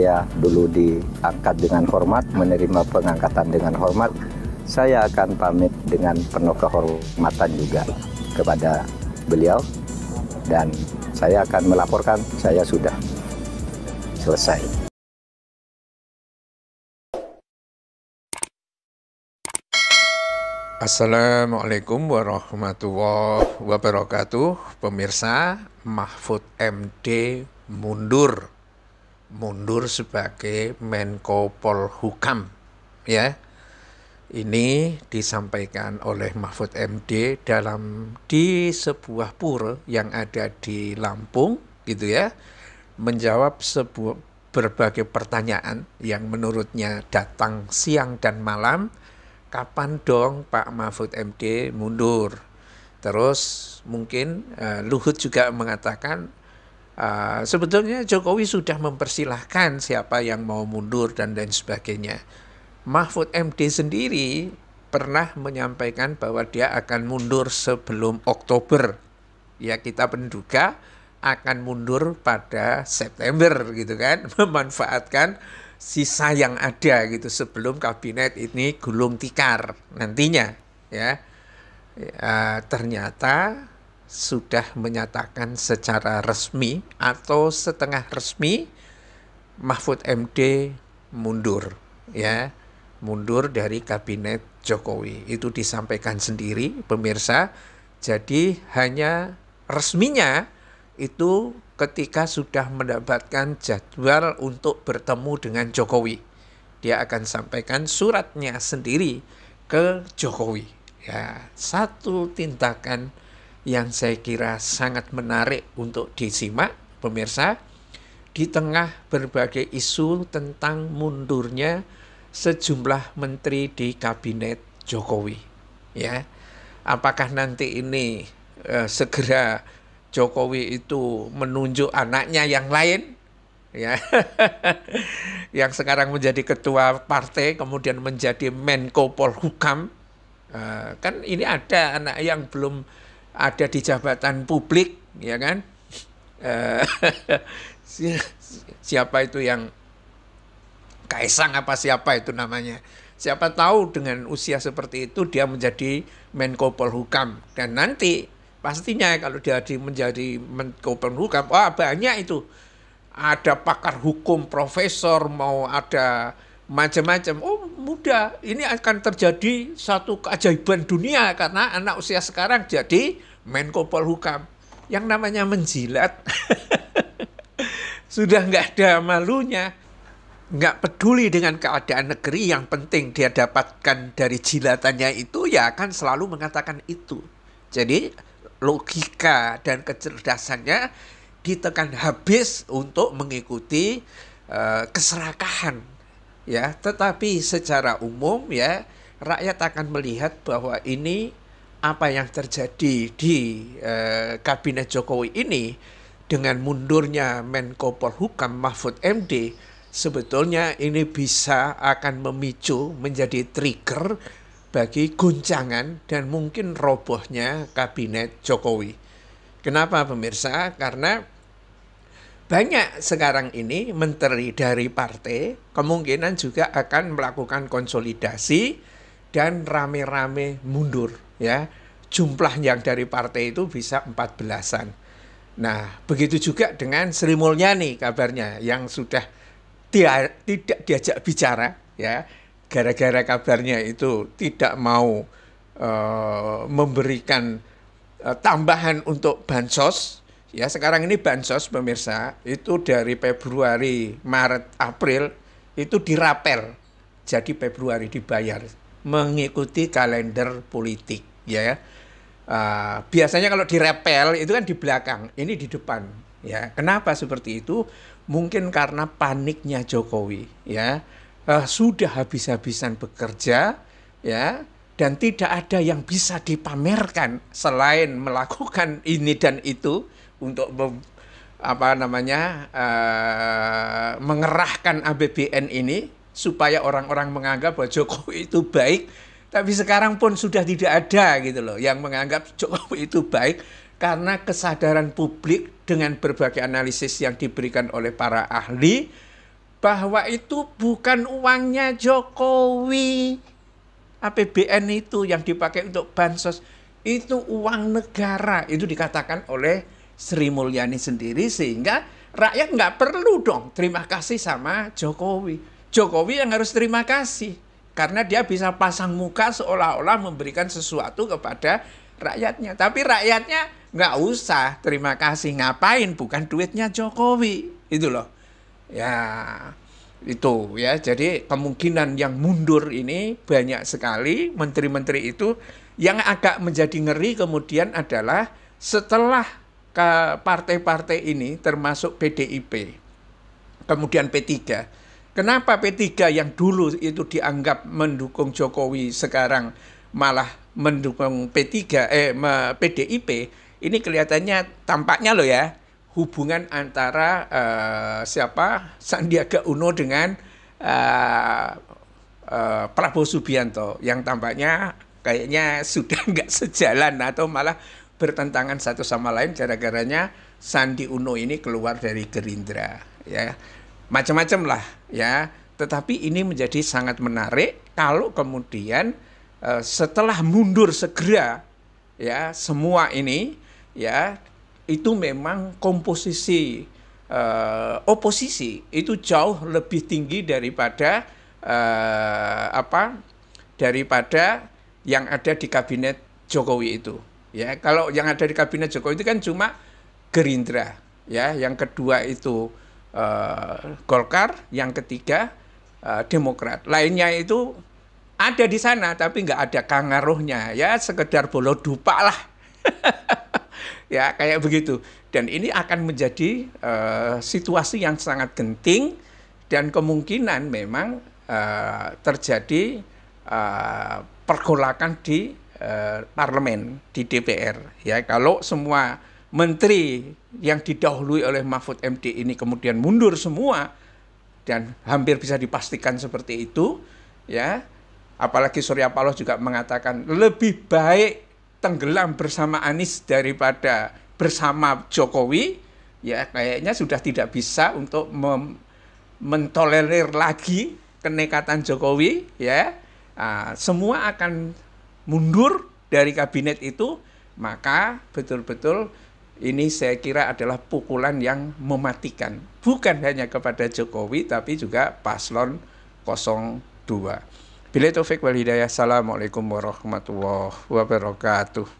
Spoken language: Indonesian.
saya dulu diangkat dengan hormat, menerima pengangkatan dengan hormat, saya akan pamit dengan penuh kehormatan juga kepada beliau dan saya akan melaporkan saya sudah selesai. Assalamualaikum warahmatullahi wabarakatuh Pemirsa Mahfud MD mundur mundur sebagai Menko Polhukam ya. Ini disampaikan oleh Mahfud MD dalam di sebuah pura yang ada di Lampung gitu ya. Menjawab sebuah berbagai pertanyaan yang menurutnya datang siang dan malam kapan dong Pak Mahfud MD mundur. Terus mungkin uh, Luhut juga mengatakan Ah, sebetulnya Jokowi sudah mempersilahkan siapa yang mau mundur dan lain sebagainya. Mahfud MD sendiri pernah menyampaikan bahwa dia akan mundur sebelum Oktober. Ya kita menduga akan mundur pada September gitu kan, memanfaatkan sisa yang ada gitu sebelum kabinet ini gulung tikar nantinya ya. Uh, ternyata sudah menyatakan secara resmi atau setengah resmi Mahfud MD mundur ya mundur dari kabinet Jokowi itu disampaikan sendiri pemirsa jadi hanya resminya itu ketika sudah mendapatkan jadwal untuk bertemu dengan Jokowi dia akan sampaikan suratnya sendiri ke Jokowi ya satu tindakan yang saya kira sangat menarik untuk disimak, pemirsa, di tengah berbagai isu tentang mundurnya sejumlah menteri di kabinet Jokowi. Ya, apakah nanti ini eh, segera Jokowi itu menunjuk anaknya yang lain? Ya, yang sekarang menjadi ketua partai, kemudian menjadi Menko Polhukam. Eh, kan ini ada anak yang belum ada di jabatan publik, ya kan? Eh, siapa itu yang Kaisang apa siapa itu namanya? Siapa tahu dengan usia seperti itu dia menjadi Menko Polhukam dan nanti pastinya kalau dia menjadi Menko Polhukam, wah banyak itu ada pakar hukum profesor mau ada macam-macam. Oh muda, ini akan terjadi satu keajaiban dunia karena anak usia sekarang jadi Menko Polhukam. Yang namanya menjilat sudah nggak ada malunya. Nggak peduli dengan keadaan negeri yang penting dia dapatkan dari jilatannya itu ya akan selalu mengatakan itu. Jadi logika dan kecerdasannya ditekan habis untuk mengikuti uh, keserakahan ya tetapi secara umum ya rakyat akan melihat bahwa ini apa yang terjadi di eh, kabinet Jokowi ini dengan mundurnya Menko Polhukam Mahfud MD sebetulnya ini bisa akan memicu menjadi trigger bagi guncangan dan mungkin robohnya kabinet Jokowi. Kenapa pemirsa? Karena banyak sekarang ini menteri dari partai kemungkinan juga akan melakukan konsolidasi dan rame-rame mundur ya. Jumlah yang dari partai itu bisa empat belasan Nah, begitu juga dengan Sri Mulyani kabarnya yang sudah dia, tidak diajak bicara ya gara-gara kabarnya itu tidak mau uh, memberikan uh, tambahan untuk bansos Ya sekarang ini bansos pemirsa itu dari Februari, Maret, April itu dirapel. Jadi Februari dibayar mengikuti kalender politik ya. Uh, biasanya kalau direpel itu kan di belakang, ini di depan ya. Kenapa seperti itu? Mungkin karena paniknya Jokowi ya. Uh, sudah habis-habisan bekerja ya dan tidak ada yang bisa dipamerkan selain melakukan ini dan itu untuk apa namanya uh, mengerahkan APBN ini supaya orang-orang menganggap bahwa Jokowi itu baik tapi sekarang pun sudah tidak ada gitu loh yang menganggap Jokowi itu baik karena kesadaran publik dengan berbagai analisis yang diberikan oleh para ahli bahwa itu bukan uangnya Jokowi APBN itu yang dipakai untuk bansos itu uang negara itu dikatakan oleh Sri Mulyani sendiri sehingga rakyat nggak perlu dong terima kasih sama Jokowi. Jokowi yang harus terima kasih karena dia bisa pasang muka seolah-olah memberikan sesuatu kepada rakyatnya. Tapi rakyatnya nggak usah terima kasih ngapain bukan duitnya Jokowi itu loh. Ya itu ya jadi kemungkinan yang mundur ini banyak sekali menteri-menteri itu yang agak menjadi ngeri kemudian adalah setelah ke partai-partai ini termasuk PDIP, kemudian P3. Kenapa P3 yang dulu itu dianggap mendukung Jokowi sekarang malah mendukung P3 eh PDIP? Ini kelihatannya tampaknya loh ya hubungan antara uh, siapa Sandiaga Uno dengan uh, uh, Prabowo Subianto yang tampaknya kayaknya sudah nggak sejalan atau malah bertentangan satu sama lain gara-garanya Sandi Uno ini keluar dari Gerindra ya macam-macam lah ya tetapi ini menjadi sangat menarik kalau kemudian eh, setelah mundur segera ya semua ini ya itu memang komposisi eh, oposisi itu jauh lebih tinggi daripada eh, apa daripada yang ada di kabinet Jokowi itu Ya, kalau yang ada di kabinet Jokowi itu kan cuma Gerindra, ya. Yang kedua itu uh, Golkar, yang ketiga uh, Demokrat. Lainnya itu ada di sana tapi nggak ada kangaruhnya ya sekedar bolo dupa lah ya kayak begitu dan ini akan menjadi uh, situasi yang sangat genting dan kemungkinan memang uh, terjadi uh, pergolakan di Eh, parlemen di DPR ya kalau semua menteri yang didahului oleh Mahfud MD ini kemudian mundur semua dan hampir bisa dipastikan seperti itu ya apalagi Surya Paloh juga mengatakan lebih baik tenggelam bersama Anies daripada bersama Jokowi ya kayaknya sudah tidak bisa untuk mentolerir lagi kenekatan Jokowi ya nah, semua akan mundur dari kabinet itu, maka betul-betul ini saya kira adalah pukulan yang mematikan. Bukan hanya kepada Jokowi, tapi juga paslon 02. Bila Taufik Walhidayah, Assalamualaikum warahmatullahi wabarakatuh.